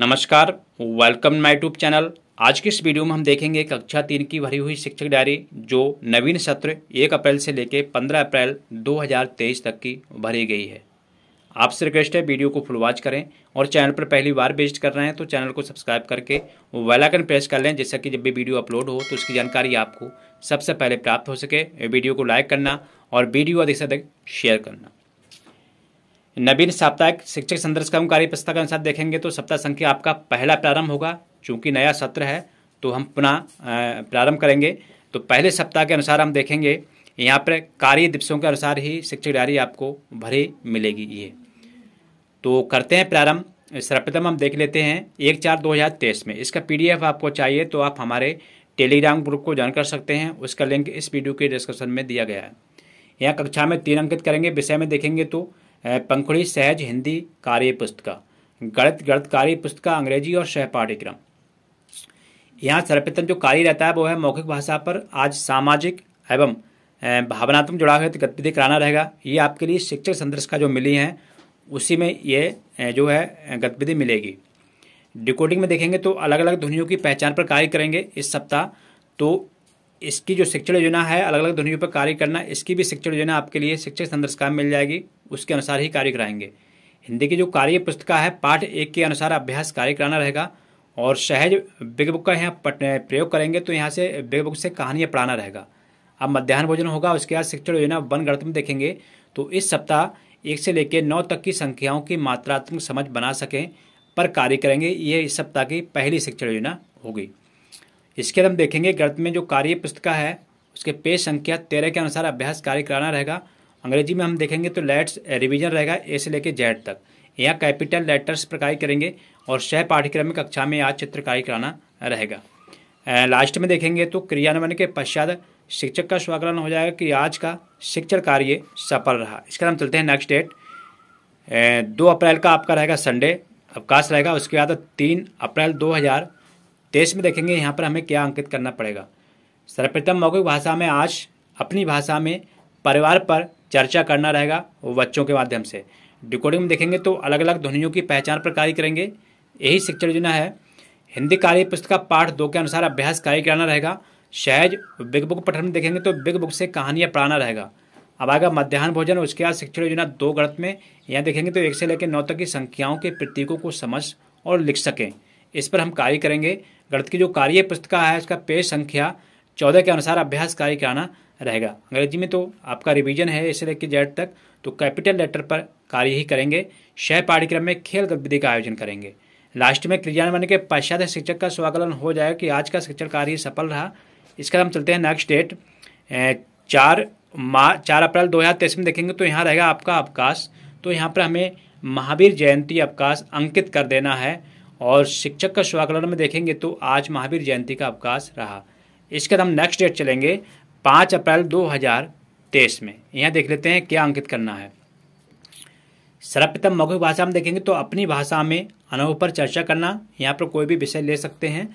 नमस्कार welcome my tube channel आज के इस वीडियो में हम देखेंगे कक्षा तीन की भरी हुई शिक्षक डायरी जो नवीन सत्र एक अप्रैल से लेकर पंद्रह अप्रैल 2023 तक की भरी गई है आपसे रिक्वेस्ट है वीडियो को फुल वॉच करें और चैनल पर पहली बार विजिट कर रहे हैं तो चैनल को सब्सक्राइब करके वेलाइकन प्रेस कर लें जिससे कि जब भी वीडियो अपलोड हो तो उसकी जानकारी आपको सबसे पहले प्राप्त हो सके वीडियो को लाइक करना और वीडियो अधिक से अधिक शेयर करना नवीन साप्ताहिक शिक्षक संदर्श का कार्य पुस्तक के अनुसार देखेंगे तो सप्ताह संख्या आपका पहला प्रारंभ होगा चूंकि नया सत्र है तो हम पुनः प्रारंभ करेंगे तो पहले सप्ताह के अनुसार हम देखेंगे यहाँ पर कार्य दिवसों के अनुसार ही शिक्षक डायरी आपको भरी मिलेगी ये तो करते हैं प्रारंभ सर्वप्रथम हम देख लेते हैं एक चार दो हज़ार तेईस में इसका पीडीएफ आपको चाहिए तो आप हमारे टेलीग्राम ग्रुप को ज्वाइन कर सकते हैं उसका लिंक इस वीडियो के डिस्क्रिप्शन में दिया गया है यहाँ कक्षा में तीन अंकित करेंगे विषय में देखेंगे तो पंखुड़ी सहज हिंदी कार्य पुस्तिका गणित गणित कार्य पुस्तिका अंग्रेजी और सह पाठ्यक्रम यहाँ सर्वप्रथम जो कार्य रहता है वो है मौखिक भाषा पर आज सामाजिक एवं भावनात्मक जुड़ाव तो गतिविधि कराना रहेगा ये आपके लिए शिक्षक संदर्श का जो मिली है उसी में ये जो है गतिविधि मिलेगी डिकोडिंग में देखेंगे तो अलग अलग ध्वनियों की पहचान पर कार्य करेंगे इस सप्ताह तो इसकी जो शिक्षण योजना है अलग अलग ध्वनियों पर कार्य करना इसकी भी शिक्षण योजना आपके लिए शिक्षक संदर्श काम मिल जाएगी उसके अनुसार ही कार्य कराएंगे हिंदी की जो कार्य पुस्तिका है पाठ एक के अनुसार अभ्यास कार्य कराना रहेगा और सहज बिग बुक का यहाँ प्रयोग करेंगे तो यहाँ से बिग बुक से कहानियाँ पढ़ाना रहेगा अब मध्यान्ह भोजन होगा उसके बाद शिक्षण योजना वन गणित में देखेंगे तो इस सप्ताह एक से लेकर नौ तक की संख्याओं की मात्रात्मक समझ बना सकें पर कार्य करेंगे ये इस सप्ताह की पहली शिक्षण योजना होगी इसके बाद हम देखेंगे गणित में जो कार्य पुस्तिका है उसके पेज संख्या तेरह के अनुसार अभ्यास कार्य कराना रहेगा अंग्रेजी में हम देखेंगे तो लेट्स रिविजन रहेगा ए से लेकर जेड तक यहाँ कैपिटल लेटर्स पर कार्य करेंगे और सह पाठ्यक्रम में कक्षा में आज चित्रकारी कराना रहेगा लास्ट में देखेंगे तो क्रियान्वयन के पश्चात शिक्षक का स्वागलन हो जाएगा कि आज का शिक्षण कार्य सफल रहा इसका हम चलते हैं नेक्स्ट डेट दो अप्रैल का आपका रहेगा संडे अवकाश रहेगा उसके बाद तीन अप्रैल दो हज़ार टेस्ट में देखेंगे यहाँ पर हमें क्या अंकित करना पड़ेगा सर्वप्रथम मौखिक भाषा में आज अपनी भाषा में परिवार पर चर्चा करना रहेगा बच्चों के माध्यम से डिकोडिंग में देखेंगे तो अलग अलग ध्वनियों की पहचान पर कार्य करेंगे यही शिक्षण योजना है हिंदी कार्य पुस्तक का पाठ दो के अनुसार अभ्यास कार्य कराना रहेगा शहज बिग बुक पठन में देखेंगे तो बिग बुक से कहानियाँ पढ़ाना रहेगा अब आएगा मध्यान्ह भोजन उसके बाद शिक्षण योजना दो गणत में यहाँ देखेंगे तो एक से लेकर नौ तक की संख्याओं के प्रतीकों को समझ और लिख सकें इस पर हम कार्य करेंगे गणित की जो कार्य पुस्तिका है उसका पेज संख्या चौदह के अनुसार अभ्यास कार्य कराना रहेगा अंग्रेजी में तो आपका रिवीजन है इसे लेकर जेड तक तो कैपिटल लेटर पर कार्य ही करेंगे शह पाठ्यक्रम में खेल गतिविधि का आयोजन करेंगे लास्ट में क्रियान्वयन के पश्चात शिक्षक का स्वागलन हो जाएगा कि आज का शिक्षण कार्य सफल रहा इसके हम चलते हैं नेक्स्ट डेट चार मार्च चार अप्रैल दो हज़ार तेईस में देखेंगे तो यहाँ रहेगा आपका अवकाश तो यहाँ पर हमें महावीर जयंती अवकाश अंकित कर देना है और शिक्षक का शुभाकलन में देखेंगे तो आज महावीर जयंती का अवकाश रहा इसके बाद हम नेक्स्ट डेट चलेंगे पाँच अप्रैल तेईस में यहाँ देख लेते हैं क्या अंकित करना है सर्वप्रथम मौखिक भाषा में देखेंगे तो अपनी भाषा में अनुभव पर चर्चा करना यहाँ पर कोई भी विषय ले सकते हैं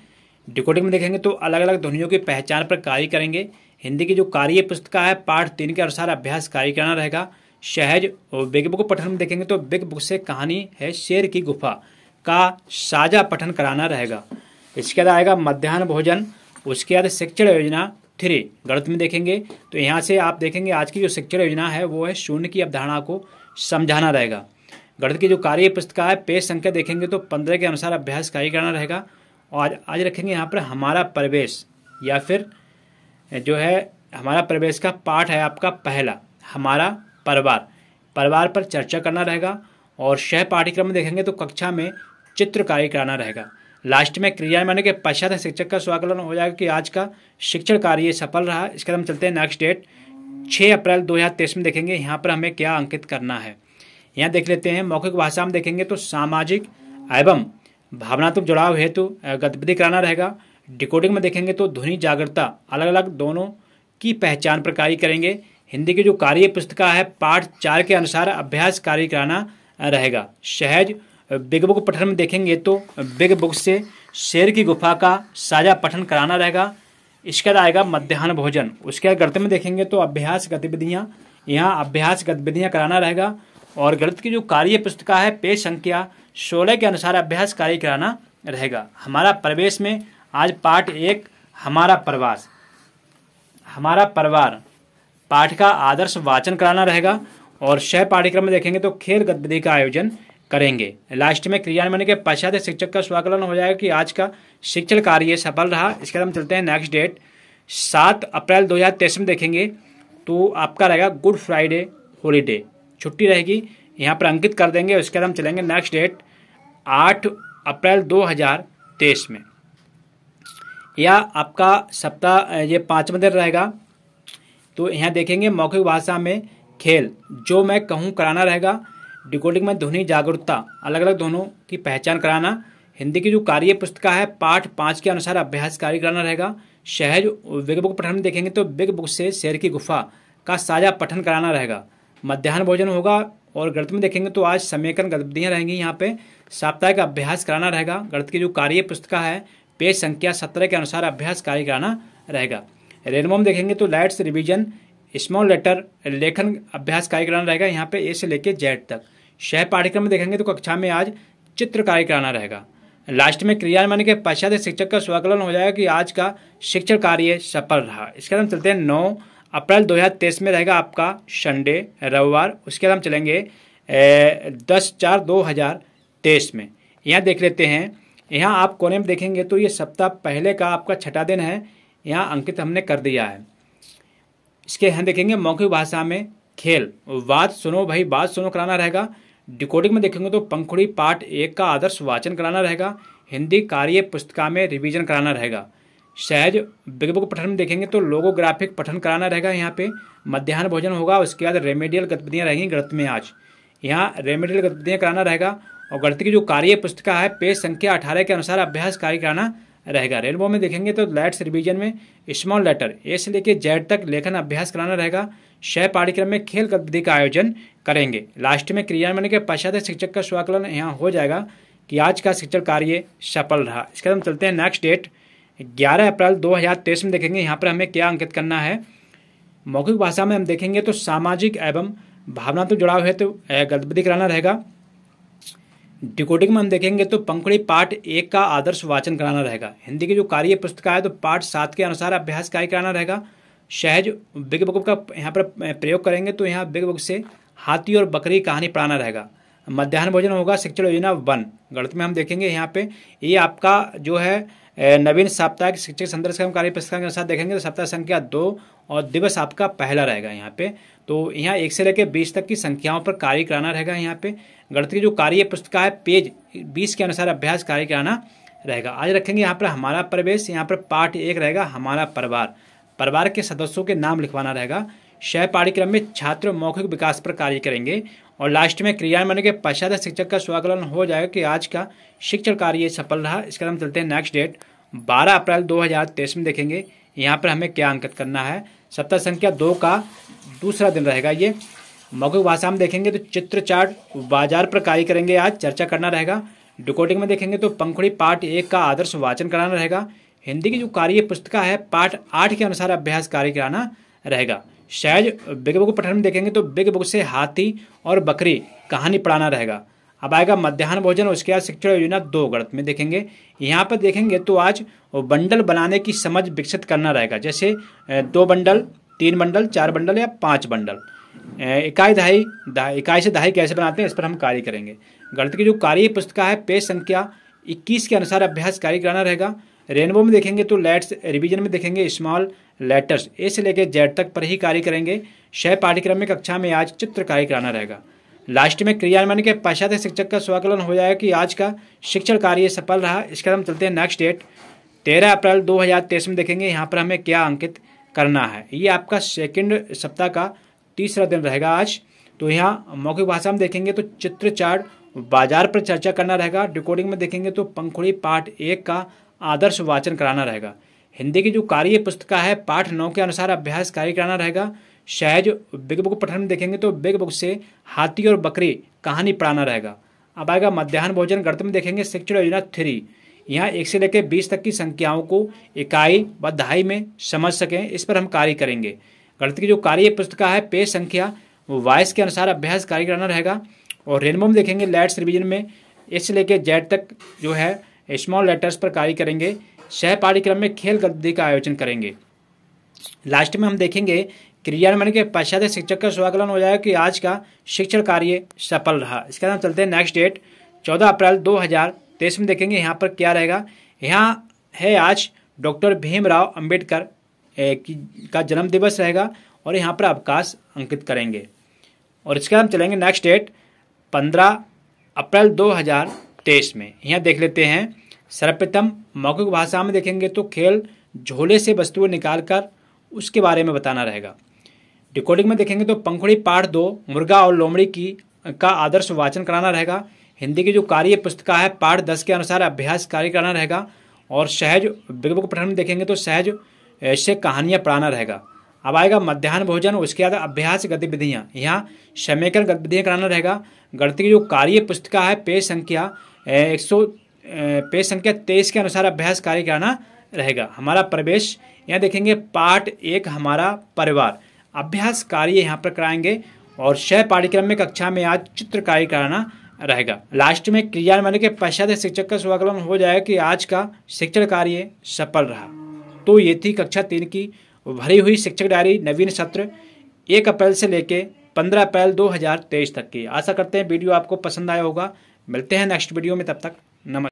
डिकोडिंग में देखेंगे तो अलग अलग ध्वनियों की पहचान पर कार्य करेंगे हिंदी की जो कार्य पुस्तिका है पाठ तीन के अनुसार अभ्यास कार्य करना रहेगा सहज और बिग बुक पठन में देखेंगे तो बिग बुक से कहानी है शेर की गुफा का साझा पठन कराना रहेगा इसके बाद आएगा मध्यान्ह भोजन उसके बाद शिक्षण योजना थ्री गणित में देखेंगे तो यहाँ से आप देखेंगे आज की जो शिक्षण योजना है वो है शून्य की अवधारणा को समझाना रहेगा गणित की जो कार्य पुस्तिका है पेज संख्या देखेंगे तो पंद्रह के अनुसार अभ्यास कार्य करना रहेगा और आज आज रखेंगे यहाँ पर हमारा प्रवेश या फिर जो है हमारा प्रवेश का पाठ है आपका पहला हमारा परिवार परिवार पर चर्चा करना रहेगा और शह पाठ्यक्रम में देखेंगे तो कक्षा में चित्रकारी कराना रहेगा लास्ट में क्रियान्वयन के पश्चात शिक्षक का स्वाकलन हो जाएगा कि आज का शिक्षण कार्य सफल रहा इसके हम चलते हैं नेक्स्ट डेट 6 अप्रैल 2023 में देखेंगे यहाँ पर हमें क्या अंकित करना है यहाँ देख लेते हैं मौखिक भाषा में देखेंगे तो सामाजिक एवं भावनात्मक जुड़ाव हेतु गतिविधि कराना रहेगा डिकोडिंग में देखेंगे तो ध्वनि जागरूकता अलग अलग दोनों की पहचान पर कार्य करेंगे हिंदी की जो कार्य पुस्तिका है पाठ चार के अनुसार अभ्यास कार्य कराना रहेगा सहज बिग बुक पठन में देखेंगे तो बिग बुक से शेर की गुफा का साझा पठन कराना रहेगा इसके बाद आएगा मध्यान्ह भोजन उसके बाद गणित में देखेंगे तो अभ्यास गतिविधियाँ यहाँ अभ्यास गतिविधियाँ कराना रहेगा और गणित की जो कार्य पुस्तिका है पेज संख्या सोलह के अनुसार अभ्यास कार्य कराना रहेगा हमारा प्रवेश में आज पाठ एक हमारा प्रवास हमारा परिवार पाठ का आदर्श वाचन कराना रहेगा और सह पाठ्यक्रम में देखेंगे तो खेल गतिविधि का आयोजन करेंगे लास्ट में क्रियान्वयन के पश्चात शिक्षक का स्वाकलन हो जाएगा कि आज का शिक्षण कार्य सफल रहा इसके बाद हम चलते हैं नेक्स्ट डेट सात अप्रैल दो हज़ार तेईस में देखेंगे तो आपका रहेगा गुड फ्राइडे हॉलीडे छुट्टी रहेगी यहाँ पर अंकित कर देंगे उसके बाद हम चलेंगे नेक्स्ट डेट आठ अप्रैल दो हज़ार तेईस में या आपका सप्ताह ये पाँचवा दिन रहेगा तो यहाँ देखेंगे मौखिक भाषा में खेल जो मैं कहूँ कराना रहेगा डिकोडिंग में ध्वनि जागरूकता अलग अलग दोनों की पहचान कराना हिंदी की जो कार्य पुस्तिका है पाठ पाँच के अनुसार अभ्यास कार्य कराना रहेगा शहज बिग बुक पठन देखेंगे तो बिग बुक से शेर की गुफा का साझा पठन कराना रहेगा मध्यान्ह भोजन होगा और गणित में देखेंगे तो आज समीकरण गतिविधियाँ रहेंगी यहाँ पे साप्ताहिक अभ्यास कराना रहेगा गणित की जो कार्य पुस्तिका है पेज संख्या सत्रह के अनुसार अभ्यास कार्य कराना रहेगा रेनबो में देखेंगे तो लाइट्स रिविजन स्मॉल लेटर लेखन अभ्यास कार्य कराना रहेगा यहाँ पे ए से लेके जेड तक शह पाठ्यक्रम में देखेंगे तो कक्षा में आज चित्रकारी कराना रहेगा लास्ट में क्रियान्वयन के पश्चात शिक्षक का स्वाकलन हो जाएगा कि आज का शिक्षण कार्य सफल रहा इसके बाद हम चलते हैं नौ अप्रैल 2023 में रहेगा आपका संडे रविवार उसके बाद हम चलेंगे दस चार दो हज़ार तेईस में यहाँ देख लेते हैं यहाँ आप कोने में देखेंगे तो ये सप्ताह पहले का आपका छठा दिन है यहाँ अंकित हमने कर दिया है इसके यहाँ देखेंगे मौखिक भाषा में खेल बात सुनो भाई बात सुनो कराना रहेगा डिकोडिंग में देखेंगे तो पंखुड़ी पाठ एक का आदर्श वाचन कराना रहेगा हिंदी कार्य पुस्तिका में रिवीजन कराना रहेगा सहज बिग बुक पठन में देखेंगे तो लोगोग्राफिक पठन कराना रहेगा यहाँ पे मध्याह्न भोजन होगा उसके बाद रेमेडियल गतिविधियाँ रहेंगी गणित में आज यहाँ रेमेडियल गतिविधियाँ कराना रहेगा और गणित की जो कार्य पुस्तिका है पेज संख्या अठारह के अनुसार अभ्यास कार्य कराना रहेगा रेनबो में देखेंगे तो लेट्स रिविजन में स्मॉल लेटर ए से लेकर जेड तक लेखन अभ्यास कराना रहेगा शह पाठ्यक्रम में खेल गतिविधि का आयोजन करेंगे लास्ट में क्रियान्वयन के पश्चात शिक्षक का स्वाकलन यहाँ हो जाएगा कि आज का शिक्षण कार्य सफल रहा इसके बाद हम चलते हैं नेक्स्ट डेट 11 अप्रैल 2023 में देखेंगे यहाँ पर हमें क्या अंकित करना है मौखिक भाषा में हम देखेंगे तो सामाजिक एवं भावनात्मक तो जुड़ाव है तो गलतबदी कराना रहेगा डिकोडिंग में हम देखेंगे तो पंखुड़ी पाठ एक का आदर्श वाचन कराना रहेगा हिंदी की जो कार्य पुस्तिका है तो पाठ सात के अनुसार अभ्यास कार्य कराना रहेगा सहज बिग बुक का यहाँ पर प्रयोग करेंगे तो यहाँ बिग बुक से हाथी और बकरी कहानी पढ़ाना रहेगा मध्यान्ह भोजन होगा शिक्षण योजना वन गणित में हम देखेंगे यहाँ पे ये आपका जो है नवीन साप्ताहिक शिक्षक संदर्श हम कार्य पुस्तक के अनुसार देखेंगे तो सप्ताह संख्या दो और दिवस आपका पहला रहेगा यहाँ पे तो यहाँ एक से लेकर बीस तक की संख्याओं पर कार्य कराना रहेगा यहाँ पे गणित की जो कार्य पुस्तिका है पेज बीस के अनुसार अभ्यास कार्य कराना रहेगा आज रखेंगे यहाँ पर हमारा प्रवेश यहाँ पर पाठ एक रहेगा हमारा परिवार परिवार के सदस्यों के नाम लिखवाना रहेगा शह पाठ्यक्रम में छात्र मौखिक विकास पर कार्य करेंगे और लास्ट में क्रियान्वयन के पश्चात शिक्षक का स्वागलन हो जाएगा कि आज का शिक्षण कार्य सफल रहा इसके हम चलते हैं नेक्स्ट डेट 12 अप्रैल 2023 में देखेंगे यहाँ पर हमें क्या अंकित करना है सप्ताह संख्या दो का दूसरा दिन रहेगा ये मौखिक भाषा में देखेंगे तो चित्र चार्ट बाजार पर कार्य करेंगे आज चर्चा करना रहेगा डिकोडिंग में देखेंगे तो पंखुड़ी पाठ एक का आदर्श वाचन कराना रहेगा हिंदी की जो कार्य पुस्तिका है पाठ आठ के अनुसार अभ्यास कार्य कराना रहेगा शायद बिग बुक पठन में देखेंगे तो बिग बुक से हाथी और बकरी कहानी पढ़ाना रहेगा अब आएगा मध्यान्ह भोजन उसके बाद शिक्षा योजना दो गणत में देखेंगे यहाँ पर देखेंगे तो आज बंडल बनाने की समझ विकसित करना रहेगा जैसे दो बंडल तीन बंडल चार बंडल या पाँच बंडल इकाई दहाई इकाई से दहाई कैसे बनाते हैं इस पर हम कार्य करेंगे गणित की जो कार्य पुस्तिका है पेज संख्या इक्कीस के अनुसार अभ्यास कार्य कराना रहेगा रेनबो में देखेंगे तो लेट्स रिविजन में देखेंगे स्मॉल लेटर्स ए से लेकर जेड तक पर ही कार्य करेंगे छः पाठ्यक्रम में कक्षा में आज चित्रकारी कराना रहेगा लास्ट में क्रियान्वयन के पश्चात शिक्षक का स्वाकलन हो जाएगा कि आज का शिक्षण कार्य सफल रहा इसके हम चलते हैं नेक्स्ट डेट तेरह अप्रैल दो हज़ार तेईस में देखेंगे यहाँ पर हमें क्या अंकित करना है ये आपका सेकेंड सप्ताह का तीसरा दिन रहेगा आज तो यहाँ मौखिक भाषा में देखेंगे तो चित्र चार्ट बाजार पर चर्चा करना रहेगा डिकोडिंग में देखेंगे तो पंखुड़ी पाठ एक का आदर्श वाचन कराना रहेगा हिंदी की जो कार्य पुस्तिका है पाठ नौ के अनुसार अभ्यास कार्य कराना रहेगा शायद बिग बुक पठन में देखेंगे तो बिग बुक से हाथी और बकरी कहानी पढ़ाना रहेगा अब आएगा मध्यान्ह भोजन गणित में देखेंगे शिक्षण योजना थ्री यहाँ एक से लेकर बीस तक की संख्याओं को इकाई व दहाई में समझ सकें इस पर हम कार्य करेंगे गणित की जो कार्य पुस्तिका है पेज संख्या वॉइस के अनुसार अभ्यास कार्य कराना रहेगा और रेनबो में देखेंगे लाइट्स रिविजन में एस से लेकर जेड तक जो है स्मॉल लेटर्स पर कार्य करेंगे सह पाठ्यक्रम में खेल गतिविधि का आयोजन करेंगे लास्ट में हम देखेंगे क्रियान्वयन के पश्चात शिक्षक का स्वागलन हो जाएगा कि आज का शिक्षण कार्य सफल रहा इसके बाद हम चलते हैं नेक्स्ट डेट चौदह अप्रैल दो हज़ार तेईस में देखेंगे यहाँ पर क्या रहेगा यहाँ है आज डॉक्टर भीमराव अंबेडकर का जन्म दिवस रहेगा और यहाँ पर अवकाश अंकित करेंगे और इसके हम चलेंगे नेक्स्ट डेट पंद्रह अप्रैल दो हज़ार तेईस में यहाँ देख लेते हैं सर्वप्रथम मौखिक भाषा में देखेंगे तो खेल झोले से वस्तुएं निकाल कर उसके बारे में बताना रहेगा डिकोडिंग में देखेंगे तो पंखुड़ी पाठ दो मुर्गा और लोमड़ी की का आदर्श वाचन कराना रहेगा हिंदी की जो कार्य पुस्तिका है पाठ दस के अनुसार अभ्यास कार्य कराना रहेगा और सहज बिग बुक पठन में देखेंगे तो सहज ऐसे कहानियाँ पढ़ाना रहेगा अब आएगा मध्यान्ह भोजन उसके बाद अभ्यास गतिविधियाँ यहाँ समयकर गतिविधियाँ कराना रहेगा गणित की जो कार्य पुस्तिका है पेज संख्या एक पेज संख्या तेईस के अनुसार अभ्यास कार्य कराना रहेगा हमारा प्रवेश यहाँ देखेंगे पार्ट एक हमारा परिवार अभ्यास कार्य यहाँ पर कराएंगे और छह पाठ्यक्रम में कक्षा में आज चित्र कार्य कराना रहेगा लास्ट में क्रियान्वयन के पश्चात शिक्षक का स्वागलम हो जाएगा कि आज का शिक्षण कार्य सफल रहा तो ये थी कक्षा तीन की भरी हुई शिक्षक डायरी नवीन सत्र एक अप्रैल से लेके पंद्रह अप्रैल दो तक की आशा करते हैं वीडियो आपको पसंद आया होगा मिलते हैं नेक्स्ट वीडियो में तब तक नमस्कार